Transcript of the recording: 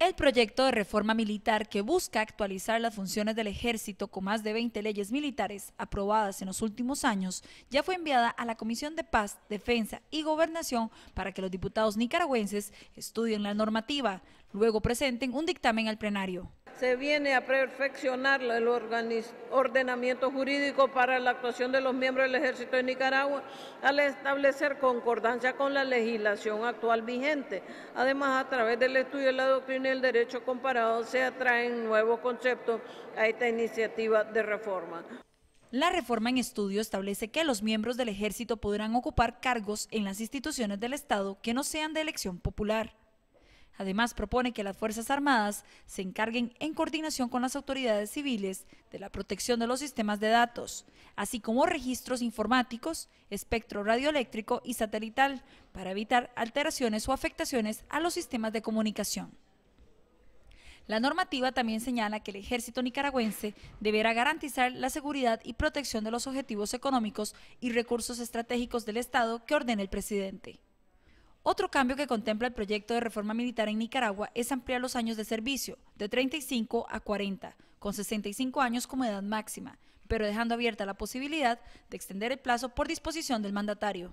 El proyecto de reforma militar que busca actualizar las funciones del ejército con más de 20 leyes militares aprobadas en los últimos años ya fue enviada a la Comisión de Paz, Defensa y Gobernación para que los diputados nicaragüenses estudien la normativa, luego presenten un dictamen al plenario se viene a perfeccionar el ordenamiento jurídico para la actuación de los miembros del ejército de Nicaragua al establecer concordancia con la legislación actual vigente. Además, a través del estudio de la doctrina y el derecho comparado se atraen nuevos conceptos a esta iniciativa de reforma. La reforma en estudio establece que los miembros del ejército podrán ocupar cargos en las instituciones del Estado que no sean de elección popular. Además, propone que las Fuerzas Armadas se encarguen en coordinación con las autoridades civiles de la protección de los sistemas de datos, así como registros informáticos, espectro radioeléctrico y satelital, para evitar alteraciones o afectaciones a los sistemas de comunicación. La normativa también señala que el ejército nicaragüense deberá garantizar la seguridad y protección de los objetivos económicos y recursos estratégicos del Estado que ordene el presidente. Otro cambio que contempla el proyecto de reforma militar en Nicaragua es ampliar los años de servicio, de 35 a 40, con 65 años como edad máxima, pero dejando abierta la posibilidad de extender el plazo por disposición del mandatario.